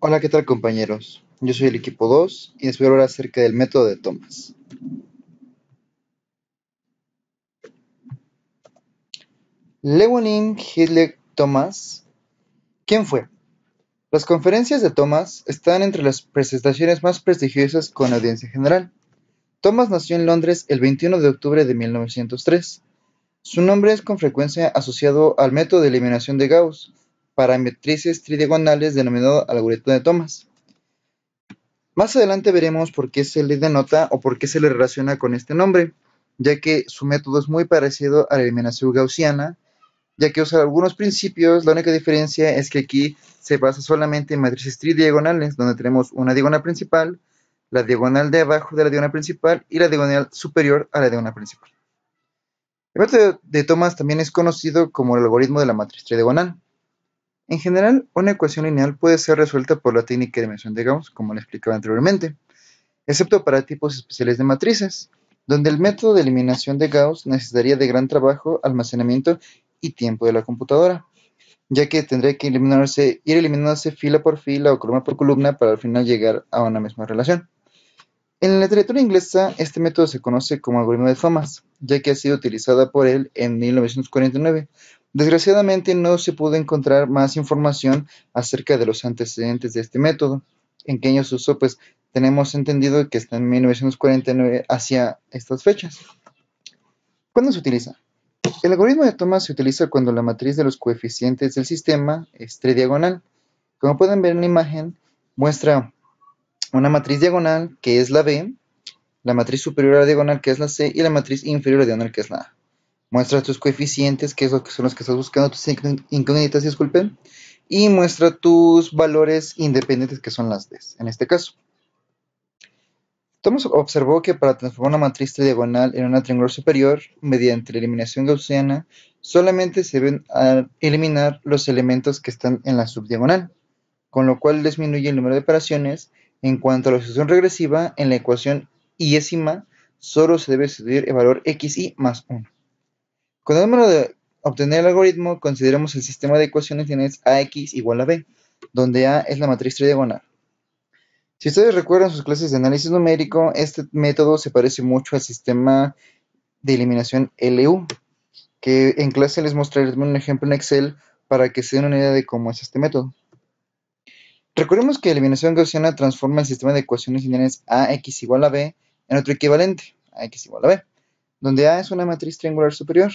Hola, ¿qué tal compañeros? Yo soy el equipo 2 y les voy a hablar acerca del método de Thomas. Llewellyn Hitler Thomas. ¿Quién fue? Las conferencias de Thomas están entre las presentaciones más prestigiosas con audiencia general. Thomas nació en Londres el 21 de octubre de 1903. Su nombre es con frecuencia asociado al método de eliminación de Gauss, matrices tridiagonales denominado algoritmo de Thomas. Más adelante veremos por qué se le denota o por qué se le relaciona con este nombre, ya que su método es muy parecido a la eliminación gaussiana, ya que usa algunos principios, la única diferencia es que aquí se basa solamente en matrices tridiagonales, donde tenemos una diagonal principal, la diagonal de abajo de la diagonal principal y la diagonal superior a la diagonal principal. El método de Thomas también es conocido como el algoritmo de la matriz tridiagonal. En general, una ecuación lineal puede ser resuelta por la técnica de dimensión de Gauss, como le explicaba anteriormente, excepto para tipos especiales de matrices, donde el método de eliminación de Gauss necesitaría de gran trabajo, almacenamiento y tiempo de la computadora, ya que tendría que eliminarse, ir eliminándose fila por fila o columna por columna para al final llegar a una misma relación. En la literatura inglesa, este método se conoce como algoritmo de Thomas, ya que ha sido utilizada por él en 1949 Desgraciadamente no se pudo encontrar más información acerca de los antecedentes de este método. En que años usó, pues tenemos entendido que está en 1949 hacia estas fechas. ¿Cuándo se utiliza? El algoritmo de Thomas se utiliza cuando la matriz de los coeficientes del sistema es tridiagonal. Como pueden ver en la imagen, muestra una matriz diagonal que es la B, la matriz superior a la diagonal que es la C y la matriz inferior a la diagonal que es la A. Muestra tus coeficientes, que es lo que son los que estás buscando, tus incógnitas, disculpen. Y muestra tus valores independientes, que son las D, en este caso. Thomas observó que para transformar una matriz diagonal en una triangular superior, mediante la eliminación gaussiana, solamente se deben ah, eliminar los elementos que están en la subdiagonal, con lo cual disminuye el número de operaciones. En cuanto a la sucesión regresiva, en la ecuación yésima solo se debe sustituir el valor xi más 1. Cuando el de obtener el algoritmo, consideramos el sistema de ecuaciones lineales AX igual a B, donde A es la matriz triangular. Si ustedes recuerdan sus clases de análisis numérico, este método se parece mucho al sistema de eliminación LU, que en clase les mostraré un ejemplo en Excel para que se den una idea de cómo es este método. Recordemos que la eliminación gaussiana transforma el sistema de ecuaciones lineales AX igual a B en otro equivalente, AX igual a B, donde A es una matriz triangular superior,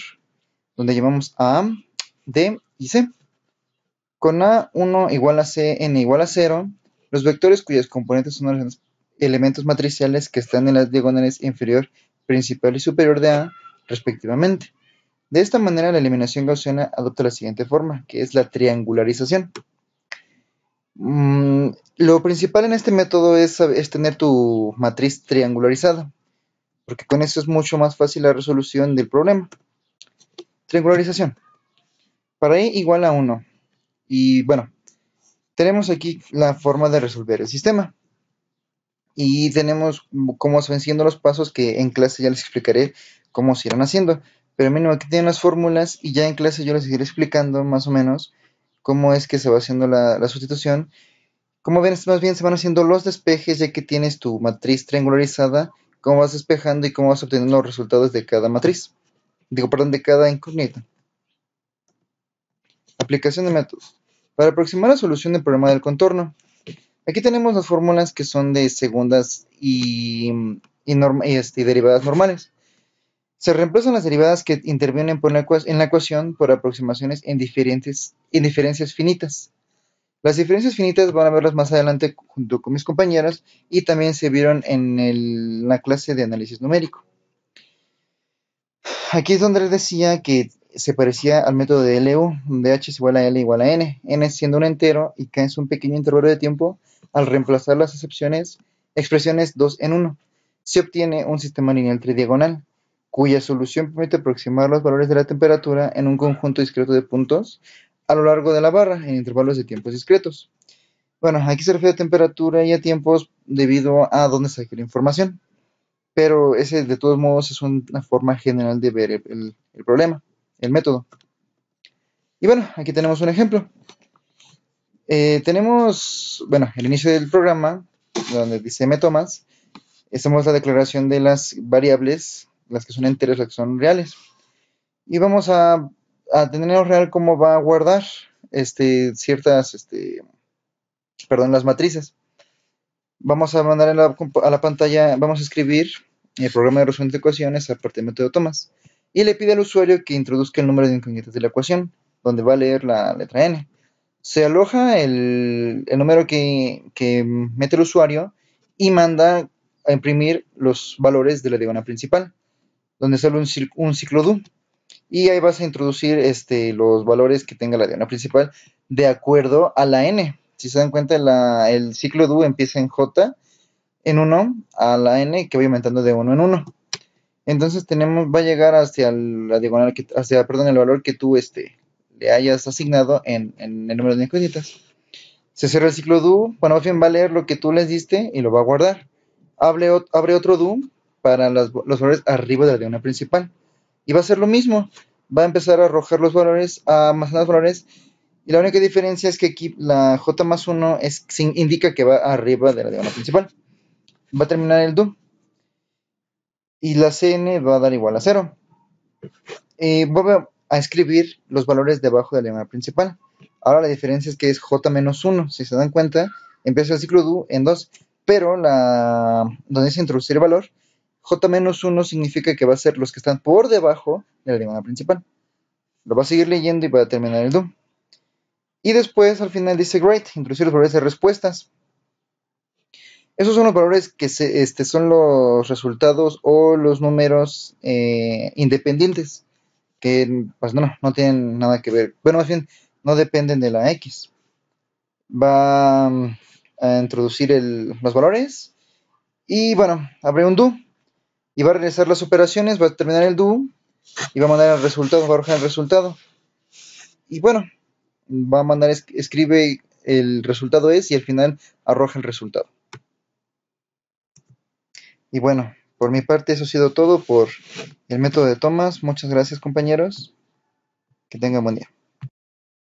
donde llevamos A, D y C. Con A1 igual a C, N igual a 0, los vectores cuyos componentes son los elementos matriciales que están en las diagonales inferior, principal y superior de A, respectivamente. De esta manera, la eliminación gaussiana adopta la siguiente forma, que es la triangularización. Mm, lo principal en este método es, tener tu matriz triangularizada, porque con eso es mucho más fácil la resolución del problema triangularización. Para i igual a 1. Y bueno, tenemos aquí la forma de resolver el sistema. Y tenemos cómo se ven siendo los pasos que en clase ya les explicaré cómo se irán haciendo. Pero mínimo aquí tienen las fórmulas y ya en clase yo les iré explicando más o menos cómo es que se va haciendo la, la sustitución. Como ven, más bien se van haciendo los despejes ya que tienes tu matriz triangularizada, cómo vas despejando y cómo vas obteniendo los resultados de cada matriz digo, perdón, de cada incógnita. Aplicación de métodos. Para aproximar la solución del problema del contorno, aquí tenemos las fórmulas que son de segundas y, este, derivadas normales. Se reemplazan las derivadas que intervienen en la ecuación por aproximaciones en, diferencias finitas. Las diferencias finitas van a verlas más adelante junto con mis compañeras y también se vieron en la clase de análisis numérico. Aquí es donde les decía que se parecía al método de LU, donde H es igual a L igual a N, N siendo un entero y K es un pequeño intervalo de tiempo, al reemplazar las excepciones, expresiones 2 en 1, se obtiene un sistema lineal tridiagonal, cuya solución permite aproximar los valores de la temperatura en un conjunto discreto de puntos a lo largo de la barra en intervalos de tiempos discretos. Bueno, aquí se refiere a temperatura y a tiempos debido a dónde sale la información pero ese de todos modos es una forma general de ver el, problema, el método. Y bueno, aquí tenemos un ejemplo. Eh, tenemos, bueno, el inicio del programa, donde dice tomas, hacemos la declaración de las variables, las que son enteras, las que son reales. Y vamos a, tener en real cómo va a guardar este, ciertas, este, perdón, las matrices vamos a mandar a la, pantalla, vamos a escribir el programa de resolución de ecuaciones a partir del método Thomas y le pide al usuario que introduzca el número de incógnitas de la ecuación, donde va a leer la letra n. Se aloja el, número que, mete el usuario y manda a imprimir los valores de la diagonal principal, donde sale un, ciclo do. Y ahí vas a introducir este, los valores que tenga la diagonal principal de acuerdo a la n si se dan cuenta, el ciclo do empieza en J, en 1 a la N, que va aumentando de 1 en 1. Entonces tenemos, va a llegar hacia el, la diagonal, que, perdón, el valor que tú este, le hayas asignado en, el número de incógnitas. Se cierra el ciclo do, bueno, fin va a leer lo que tú les diste y lo va a guardar. Abre, otro do para los valores arriba de la diagonal principal. Y va a hacer lo mismo, va a empezar a arrojar los valores, a almacenar los valores y la única diferencia es que aquí la J más 1 indica que va arriba de la diagonal principal. Va a terminar el do. Y la CN va a dar igual a 0. Y voy a escribir los valores debajo de la diagonal principal. Ahora la diferencia es que es J menos 1. Si se dan cuenta, empieza el ciclo do en 2. Pero la, donde dice introducir el valor, J menos 1 significa que va a ser los que están por debajo de la diagonal principal. Lo va a seguir leyendo y va a terminar el do. Y después al final dice great, introducir los valores de respuestas. Esos son los valores que este, son los resultados o los números eh, independientes, que pues, no, no tienen nada que ver. Bueno, más bien, no dependen de la X. Va mm, a introducir los valores y bueno, abre un do y va a realizar las operaciones, va a terminar el do y va a mandar el resultado, va a arrojar el resultado. Y bueno, va a mandar, escribe el resultado es y al final arroja el resultado. Y bueno, por mi parte eso ha sido todo por el método de Thomas. Muchas gracias compañeros. Que tengan buen día.